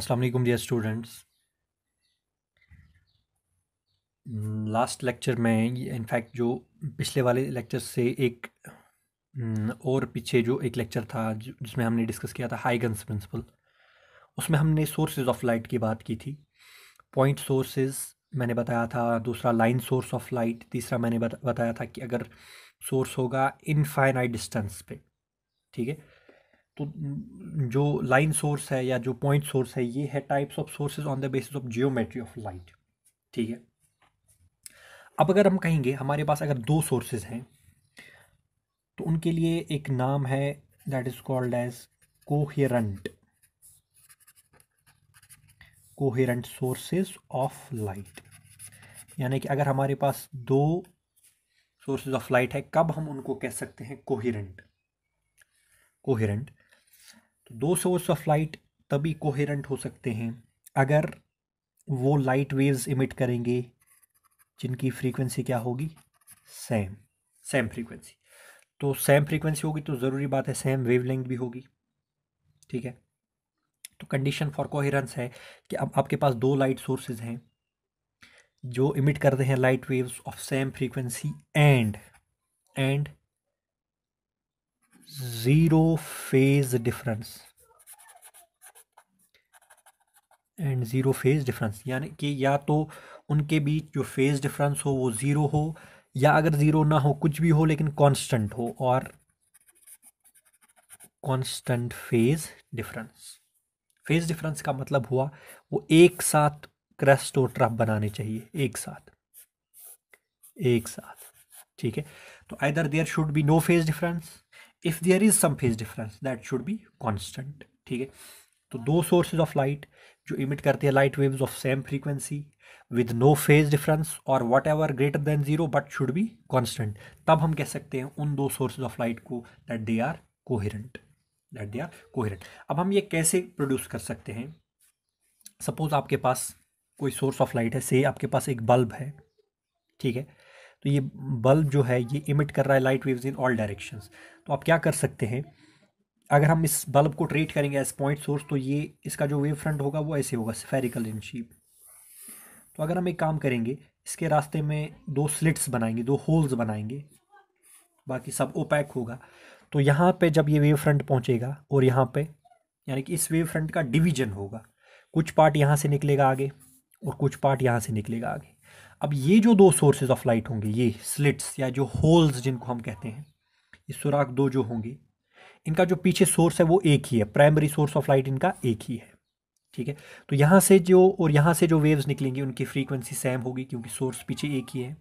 अस्सलाम वालेकुम dear students last lecture में इनफैक्ट जो पिछले वाले लेक्चर से एक और पीछे जो एक लेक्चर था जिसमें हमने डिस्कस किया था गन्स प्रिंसिपल उसमें हमने सोर्सेज ऑफ लाइट की बात की थी पॉइंट सोर्सेज मैंने बताया था दूसरा लाइन सोर्स ऑफ लाइट तीसरा मैंने बताया था कि अगर सोर्स होगा इनफाइनाइट डिस्टेंस पे ठीक है तो जो लाइन सोर्स है या जो पॉइंट सोर्स है ये है types of sources on the basis of geometry of light ठीक है अब अगर हम कहेंगे हमारे पास अगर दो सोर्सेज हैं तो उनके लिए एक नाम है that is called as coherent coherent sources of light यानी कि अगर हमारे पास दो सोर्सेज ऑफ लाइट है कब हम उनको कह सकते हैं कोहेरेंट कोहेरेंट दो सोर्स ऑफ लाइट तभी कोहेरेंट हो सकते हैं अगर वो लाइट वेव्स इमिट करेंगे जिनकी फ्रीक्वेंसी क्या होगी सेम सेम फ्रीक्वेंसी तो सेम फ्रीक्वेंसी होगी तो ज़रूरी बात है सेम वेवलेंथ भी होगी ठीक है तो कंडीशन फॉर कोहेरेंस है कि अब आपके पास दो लाइट सोर्सेज हैं जो इमिट करते हैं light waves of same frequency and and zero phase difference and zero phase difference यानी कि या तो उनके बीच जो फेज़ डिफरेंस हो वो ज़ीरो हो या अगर ज़ीरो ना हो कुछ भी हो लेकिन कांस्टेंट हो और constant phase difference phase difference का मतलब हुआ वो एक साथ क्रेस्ट और ट्रफ बनाने चाहिए एक साथ एक साथ ठीक है तो either there should be no phase difference if there is some phase difference that should be constant ठीक है तो दो सोर्सेज ऑफ लाइट जो इमिट करती है light waves of same frequency with no phase difference और whatever greater than zero but should be constant तब हम कह सकते हैं उन दो सोर्सेज ऑफ लाइट को that they are coherent that they are coherent अब हम ये कैसे प्रोड्यूस कर सकते हैं सपोज आपके पास कोई सोर्स ऑफ लाइट है से आपके पास एक बल्ब है ठीक है तो ये बल्ब जो है ये इमिट कर रहा है light waves in all directions तो आप क्या कर सकते हैं अगर हम इस बल्ब को ट्रीट करेंगे एज पॉइंट सोर्स तो ये इसका जो वेव फ्रंट होगा वो ऐसे होगा स्फेरिकल इन शेप तो अगर हम एक काम करेंगे इसके रास्ते में दो स्लिट्स बनाएंगे दो होल्स बनाएंगे बाकी सब ओपैक होगा तो यहाँ पे जब ये वेव फ्रंट पहुँचेगा और यहाँ पे यानी कि इस वेव फ्रंट का डिवीजन होगा कुछ पार्ट यहाँ से निकलेगा आगे और कुछ पार्ट यहाँ से निकलेगा आगे अब ये जो दो सोर्सेज ऑफ लाइट होंगे ये स्लिट्स या जो होल्स जिनको हम कहते हैं ये सुराख दो जो होंगे इनका जो पीछे सोर्स है वो एक ही है प्राइमरी सोर्स ऑफ लाइट इनका एक ही है ठीक है तो यहाँ से जो और यहाँ से जो वेव्स निकलेंगी उनकी फ्रीक्वेंसी सेम होगी क्योंकि सोर्स पीछे एक ही है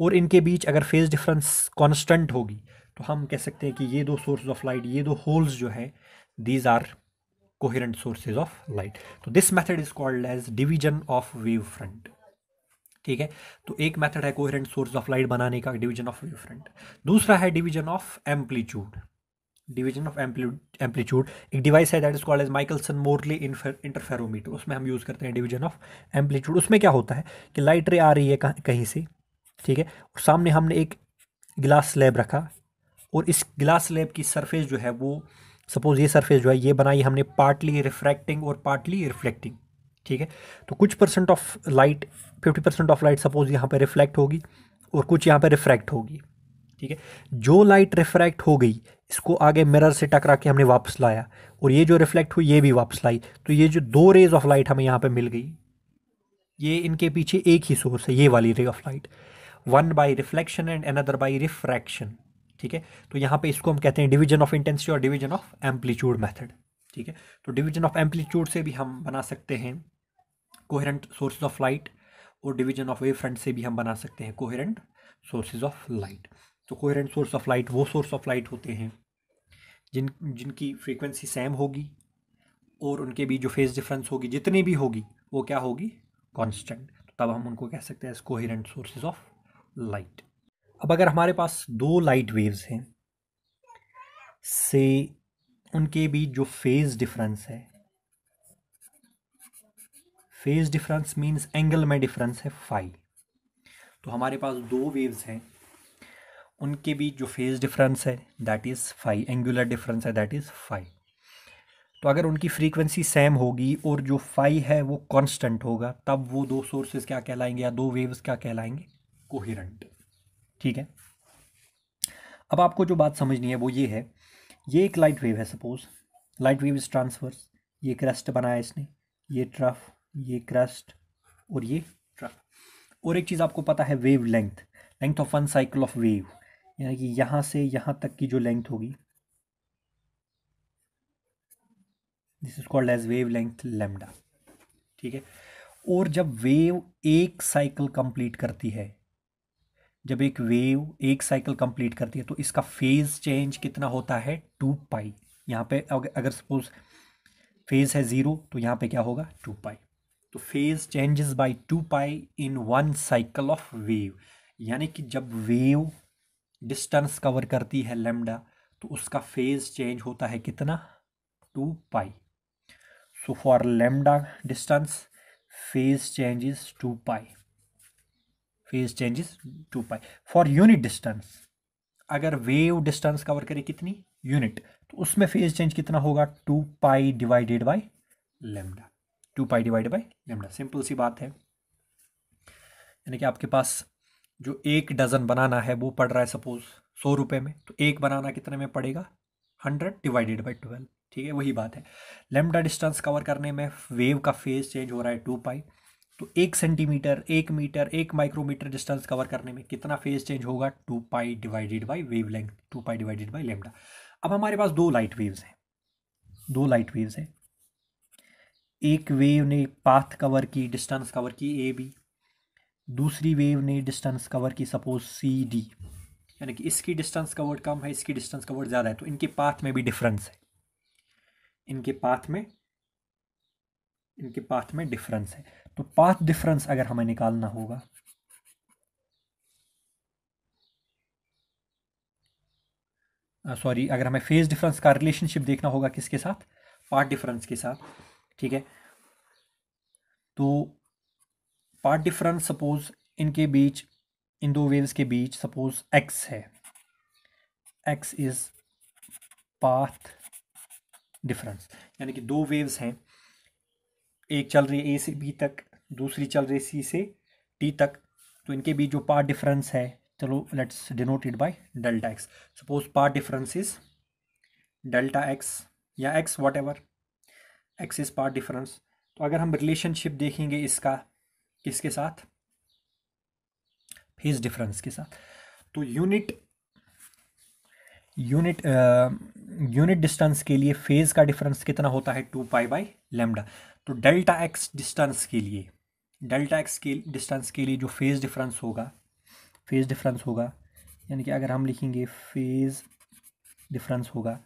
और इनके बीच अगर फेज डिफरेंस कॉन्स्टेंट होगी तो हम कह सकते हैं कि ये दो सोर्स ऑफ लाइट ये दो होल्स जो है these are coherent sources of light तो this method is called as division of wave front ठीक है तो एक मैथड है कोहरेंट सोर्स ऑफ लाइट बनाने का डिवीजन ऑफ वेव फ्रंट दूसरा है division of amplitude division of amplitude एक डिवाइस है that is called as Michelson Morley interferometer उसमें हम यूज़ करते हैं डिवीजन ऑफ एम्पलीट्यूड उसमें क्या होता है कि लाइट रे आ रही है कहीं से ठीक है और सामने हमने एक गिलास स्लैब रखा और इस गिलास स्लैब की सरफेस जो है वो सपोज़ ये सरफेस जो है ये बनाई हमने पार्टली रिफ्रैक्टिंग और पार्टली रिफ्लेक्टिंग ठीक है तो कुछ percent of light fifty percent of light suppose यहाँ पर रिफ्लेक्ट होगी और कुछ यहाँ पर रिफ्रैक्ट होगी ठीक है जो लाइट रिफ्रैक्ट हो गई इसको आगे मिरर से टकरा के हमने वापस लाया और ये जो रिफ्लेक्ट हुई ये भी वापस लाई तो ये जो दो रेज ऑफ लाइट हमें यहाँ पे मिल गई ये इनके पीछे एक ही सोर्स है ये वाली ray of light one by reflection and another by refraction ठीक है तो यहाँ पे इसको हम कहते हैं डिवीजन ऑफ इंटेंसिटी और डिवीजन ऑफ एम्पलीट्यूड मैथड ठीक है तो डिवीजन ऑफ एम्पलीट्यूड से भी हम बना सकते हैं कोहरेंट सोर्सेज ऑफ लाइट और डिवीजन ऑफ वेव फ्रंट से भी हम बना सकते हैं कोहरेंट सोर्सेज ऑफ लाइट तो कोहेरेंट सोर्स ऑफ लाइट वो सोर्स ऑफ लाइट होते हैं जिन जिनकी फ्रीक्वेंसी सेम होगी और उनके बीच जो फेज़ डिफरेंस होगी जितनी भी होगी वो क्या होगी तो तब हम उनको कह सकते हैं as coherent sources of light अब अगर हमारे पास दो लाइट वेव्स हैं से उनके बीच जो फेज़ डिफरेंस है फेज़ डिफरेंस मींस एंगल में डिफरेंस है फाइव तो हमारे पास दो वेव्स हैं उनके बीच जो फेज डिफरेंस है that is phi angular difference है दैट इज़ फाइव तो अगर उनकी फ्रीक्वेंसी सेम होगी और जो फाइव है वो कांस्टेंट होगा तब वो दो सोर्सेज क्या कहलाएंगे या दो वेव्स क्या कहलाएंगे कोहिरेंट ठीक है अब आपको जो बात समझनी है वो ये है ये एक लाइट वेव है suppose light wave is transverse ये क्रस्ट बनाया इसने ये ट्रफ ये क्रस्ट और ये ट्रफ और एक चीज़ आपको पता है wavelength length of one cycle of wave यानी कि यहाँ से यहाँ तक की जो लेंथ होगी this is called as wavelength lambda ठीक है और जब वेव एक साइकिल कंप्लीट करती है जब एक वेव एक साइकिल कंप्लीट करती है तो इसका फेज चेंज कितना होता है टू पाई यहाँ पे अगर सपोज फेज है ज़ीरो तो यहाँ पे क्या होगा टू पाई तो phase changes by two pi in one cycle of wave यानी कि जब वेव डिस्टेंस कवर करती है लेमडा तो उसका फेज चेंज होता है कितना two pi so for lambda distance phase change is two pi phase change is two pi for unit distance अगर वेव डिस्टेंस कवर करे कितनी यूनिट तो उसमें फेज चेंज कितना होगा two pi divided by lambda two pi divided by lambda simple सी बात है यानी कि आपके पास जो एक डज़न बनाना है वो पड़ रहा है सपोज़ सौ रुपये में तो एक बनाना कितने में पड़ेगा हंड्रेड डिवाइडेड बाई ट्वेल्व ठीक है वही बात है लेमडा डिस्टेंस कवर करने में वेव का फेज चेंज हो रहा है टू पाई तो एक सेंटीमीटर एक मीटर एक माइक्रोमीटर डिस्टेंस कवर करने में कितना फेज चेंज होगा two pi divided by wavelength two pi divided by lambda अब हमारे पास दो लाइट वेव्स हैं दो लाइट वेव्स हैं एक वेव ने पाथ कवर की डिस्टेंस कवर की ए बी दूसरी वेव ने डिस्टेंस कवर की सपोज सी डी यानी कि इसकी डिस्टेंस कवर्ड कम है इसकी डिस्टेंस कवर्ड ज़्यादा है तो इनके पाथ में भी डिफरेंस है इनके पाथ में इनके पाथ में डिफरेंस है तो पाथ डिफरेंस अगर हमें निकालना होगा सॉरी अगर हमें फेज डिफरेंस का रिलेशनशिप देखना होगा किसके साथ पाथ डिफरेंस के साथ ठीक है तो पार्ट डिफरेंस सपोज इनके बीच इन दो वेव्स के बीच सपोज एक्स है एक्स इज़ पाथ डिफरेंस यानी कि दो वेव्स हैं एक चल रही है ए से बी तक दूसरी चल रही है सी से टी तक तो इनके बीच जो पार्ट डिफरेंस है चलो let's denoted by delta x suppose path difference is delta x या x whatever x is path difference तो अगर हम रिलेशनशिप देखेंगे इसका किसके साथ फेज डिफरेंस के साथ तो यूनिट यूनिट यूनिट डिस्टेंस के लिए फेज का डिफरेंस कितना होता है टू पाई बाई लेमडा तो डेल्टा एक्स डिस्टेंस के लिए डेल्टा एक्स के डिस्टेंस के लिए जो फेज डिफरेंस होगा फेज डिफरेंस होगा यानी कि अगर हम लिखेंगे फेज डिफरेंस होगा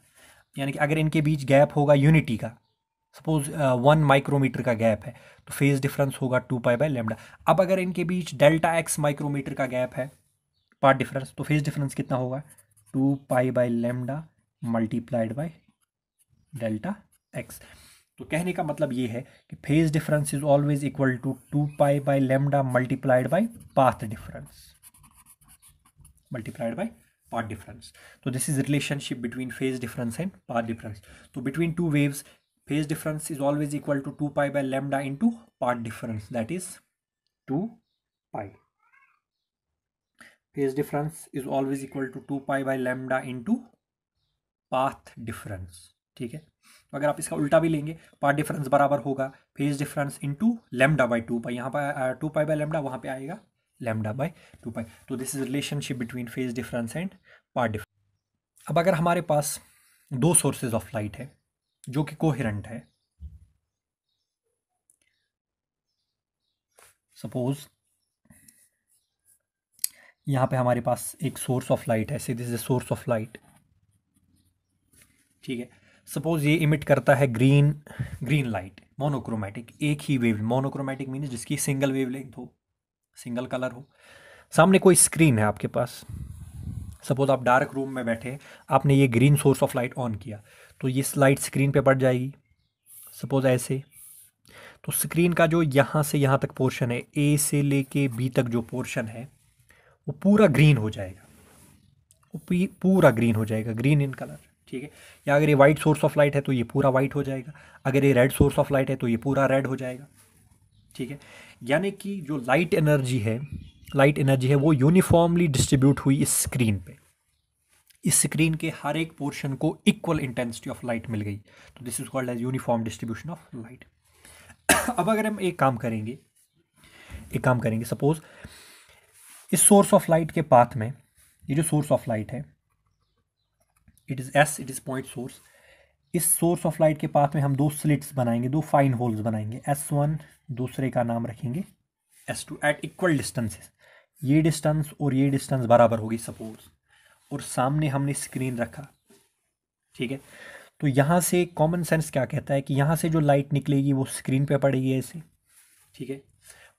यानी कि अगर इनके बीच गैप होगा यूनिटी का सपोज वन माइक्रोमीटर का गैप है तो फेज डिफरेंस होगा टू पाई बाय लेमडा अब अगर इनके बीच डेल्टा एक्स माइक्रोमीटर का गैप है पार्ट डिफरेंस तो फेज डिफरेंस कितना होगा two pi by lambda multiplied by delta x तो कहने का मतलब ये है कि phase difference is always equal to two pi by lambda multiplied by path difference multiplied by path difference तो this is relationship between phase difference and path difference तो between two waves phase difference is always equal to 2 pi by lambda into part difference that is 2 pi phase difference is always equal to 2 pi by lambda into path difference ठीक है अगर आप इसका उल्टा भी लेंगे part difference बराबर होगा phase difference into lambda by two pi यहाँ पर टू पाई बाई लेमडा वहाँ पे आएगा लेमडा बाई टू पाई तो this is relationship between phase difference and path difference अब अगर हमारे पास दो सोर्सेज ऑफ लाइट है जो कि कोहेरेंट है सपोज यहां पे हमारे पास एक सोर्स ऑफ लाइट है see this is source of light ठीक है सपोज ये इमिट करता है ग्रीन ग्रीन लाइट मोनोक्रोमेटिक एक ही वेव मोनोक्रोमेटिक मीन जिसकी सिंगल वेव लेंथ हो सिंगल कलर हो सामने कोई स्क्रीन है आपके पास सपोज आप डार्क रूम में बैठे आपने ये green source of light on किया तो ये लाइट स्क्रीन पे पड़ जाएगी सपोज ऐसे तो स्क्रीन का जो यहाँ से यहाँ तक पोर्शन है ए से ले कर बी तक जो पोर्शन है वो पूरा ग्रीन हो जाएगा वो पूरा ग्रीन हो जाएगा ग्रीन इन कलर ठीक है या अगर ये वाइट सोर्स ऑफ लाइट है तो ये पूरा वाइट हो जाएगा अगर ये रेड सोर्स ऑफ लाइट है तो ये पूरा रेड हो जाएगा ठीक है यानी कि जो लाइट एनर्जी है लाइट एनर्जी है वो यूनिफॉर्मली डिस्ट्रीब्यूट हुई इस स्क्रीन पे इस स्क्रीन के हर एक पोर्शन को इक्वल इंटेंसिटी ऑफ लाइट मिल गई तो this is called as uniform distribution of light अब अगर हम एक काम करेंगे एक काम करेंगे सपोज इस सोर्स ऑफ लाइट के पाथ में ये जो सोर्स ऑफ लाइट है it is S it is point source इस सोर्स ऑफ लाइट के पाथ में हम दो स्लिट्स बनाएंगे दो फाइन होल्स बनाएंगे एस वन दूसरे का नाम रखेंगे S two at equal distances ये डिस्टेंस और ये डिस्टेंस बराबर होगी सपोज और सामने हमने स्क्रीन रखा ठीक है तो यहाँ से कॉमन सेंस क्या कहता है कि यहाँ से जो लाइट निकलेगी वो स्क्रीन पे पड़ेगी ऐसे ठीक है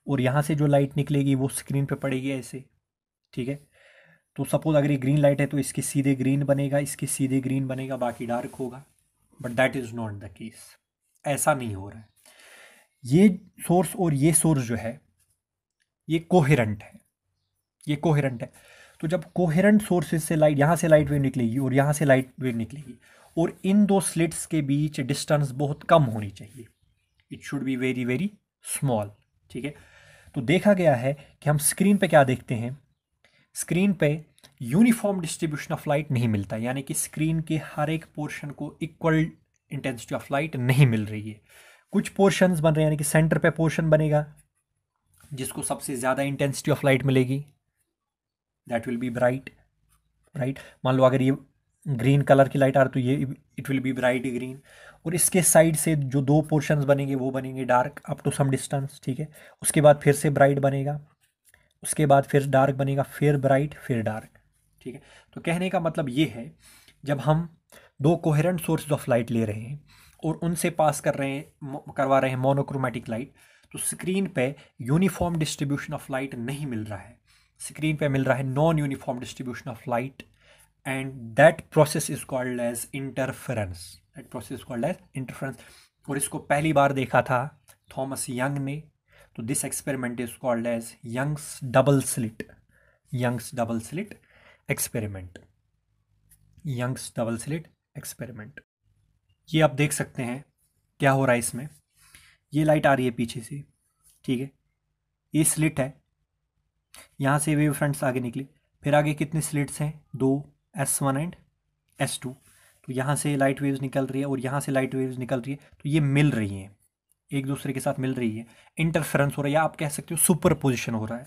और यहाँ से जो लाइट निकलेगी वो स्क्रीन पे पड़ेगी ऐसे ठीक है तो सपोज़ अगर ये ग्रीन लाइट है तो इसके सीधे ग्रीन बनेगा इसके सीधे ग्रीन बनेगा बाकी डार्क होगा but that is not the case ऐसा नहीं हो रहा है ये सोर्स और ये सोर्स जो है ये कोहेरेंट है ये कोहेरेंट है तो जब कोहेरेंट सोर्सेज से लाइट यहाँ से लाइट वेव निकलेगी और यहाँ से लाइट वेव निकलेगी और इन दो स्लिट्स के बीच डिस्टेंस बहुत कम होनी चाहिए it should be very very small ठीक है तो देखा गया है कि हम स्क्रीन पे क्या देखते हैं स्क्रीन पे यूनिफॉर्म डिस्ट्रीब्यूशन ऑफ लाइट नहीं मिलता यानी कि स्क्रीन के हर एक पोर्शन को इक्वल इंटेंसिटी ऑफ लाइट नहीं मिल रही है कुछ पोर्शंस बन रहे हैं यानी कि सेंटर पे पोर्शन बनेगा जिसको सबसे ज़्यादा इंटेंसिटी ऑफ लाइट मिलेगी that will be bright right मान लो अगर ये ग्रीन कलर की लाइट आ रही तो ये it will be bright green और इसके साइड से जो दो पोर्शंस बनेंगे वो बनेंगे dark up to some distance ठीक है उसके बाद फिर से ब्राइट बनेगा उसके बाद फिर डार्क बनेगा फिर ब्राइट फिर डार्क ठीक है तो कहने का मतलब ये है जब हम दो कोहेरेंट सोर्सेज ऑफ लाइट ले रहे हैं और उनसे पास कर रहे हैं करवा रहे हैं मोनोक्रोमेटिक लाइट तो स्क्रीन पे यूनिफॉर्म डिस्ट्रीब्यूशन ऑफ लाइट नहीं मिल रहा है स्क्रीन पे मिल रहा है non uniform distribution of light and that process is called as interference that process is called as interference और इसको पहली बार देखा था थॉमस यंग ने तो this experiment is called as Young's double slit Young's double slit experiment Young's double slit experiment ये आप देख सकते हैं क्या हो रहा है इसमें ये लाइट आ रही है पीछे से ठीक है ये स्लिट है यहाँ से वेव फ्रंट्स आगे निकले फिर आगे कितने स्लिट्स हैं दो S one and S two तो यहाँ से लाइट वेव्स निकल रही है और यहाँ से लाइट वेव्स निकल रही है तो ये मिल रही हैं एक दूसरे के साथ मिल रही है इंटरफेरेंस हो रहा है या आप कह सकते हो सुपर पोजिशन हो रहा है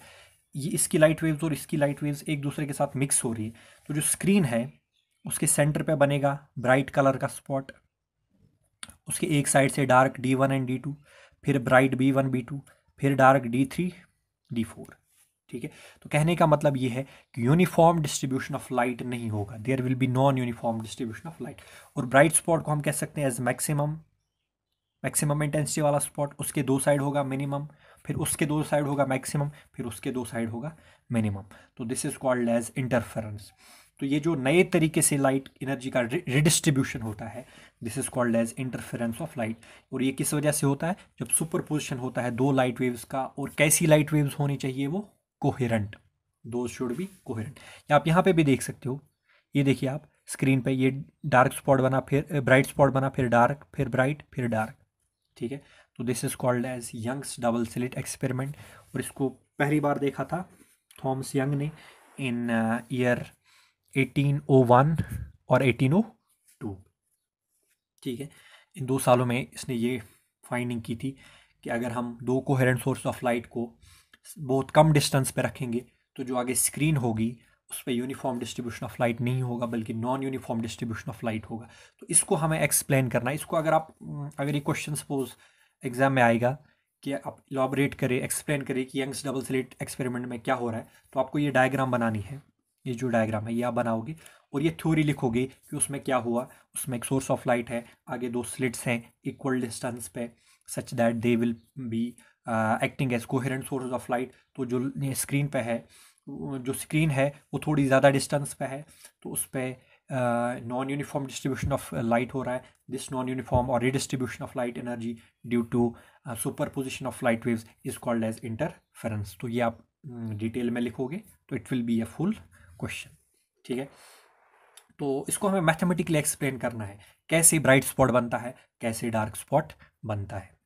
ये इसकी लाइट वेव्स और इसकी लाइट वेव्स एक दूसरे के साथ मिक्स हो रही है तो जो स्क्रीन है उसके सेंटर पर बनेगा ब्राइट कलर का स्पॉट उसके एक साइड से dark D one and D two फिर bright B one B two फिर dark D three D four ठीक है तो कहने का मतलब ये है कि यूनिफॉर्म डिस्ट्रीब्यूशन ऑफ लाइट नहीं होगा there will be non uniform distribution of light और ब्राइट स्पॉट को हम कह सकते हैं एज मैक्सिमम मैक्सिमम इंटेंसिटी वाला स्पॉट उसके दो साइड होगा मिनिमम फिर उसके दो साइड होगा मैक्सिमम फिर उसके दो साइड होगा मिनिमम तो this is called as interference तो ये जो नए तरीके से लाइट एनर्जी का रिडिस्ट्रीब्यूशन होता है this is called as interference of light और ये किस वजह से होता है जब सुपर पोजिशन होता है दो लाइट वेव्स का और कैसी लाइट वेव्स होनी चाहिए वो कोहेरेंट दो शुड बी कोहेरेंट या आप यहाँ पे भी देख सकते हो ये देखिए आप स्क्रीन पे ये डार्क स्पॉट बना फिर ब्राइट स्पॉट बना फिर डार्क फिर ब्राइट फिर डार्क ठीक है तो this is called as Young's double slit experiment और इसको पहली बार देखा था थॉम्स यंग ने इन ईयर uh, 1801 और 1802 ठीक है इन दो सालों में इसने ये फाइंडिंग की थी कि अगर हम दो कोहेरेंट सोर्स ऑफ लाइट को बहुत कम डिस्टेंस पर रखेंगे तो जो आगे स्क्रीन होगी उस पर यूनिफॉर्म डिस्ट्रीब्यूशन ऑफ लाइट नहीं होगा बल्कि non uniform distribution of light होगा तो इसको हमें एक्सप्लेन करना है इसको अगर आप हम्म, अगर ये क्वेश्चन सपोज एग्जाम में आएगा कि आप इलाबरेट करें एक्सप्लेन करें कि यंग्स डबल स्लेट एक्सपेरिमेंट में क्या हो रहा है तो आपको ये डायग्राम बनानी है ये जो डायग्राम है ये आप बनाओगे और ये थ्योरी लिखोगे कि उसमें क्या हुआ उसमें एक सोर्स ऑफ लाइट है आगे दो स्लिट्स हैं इक्वल डिस्टेंस पे such that they will be acting as coherent source of light तो जो स्क्रीन पे है जो स्क्रीन है वो थोड़ी ज़्यादा डिस्टेंस पे है तो उस पर non uniform distribution of light हो रहा है दिस नॉन यूनिफॉर्म और redistribution of light energy due to superposition of light waves is called as interference तो ये आप डिटेल mm, में लिखोगे तो it will be a full question ठीक है तो इसको हमें मैथमेटिकली एक्सप्लेन करना है कैसे ब्राइट स्पॉट बनता है कैसे डार्क स्पॉट बनता है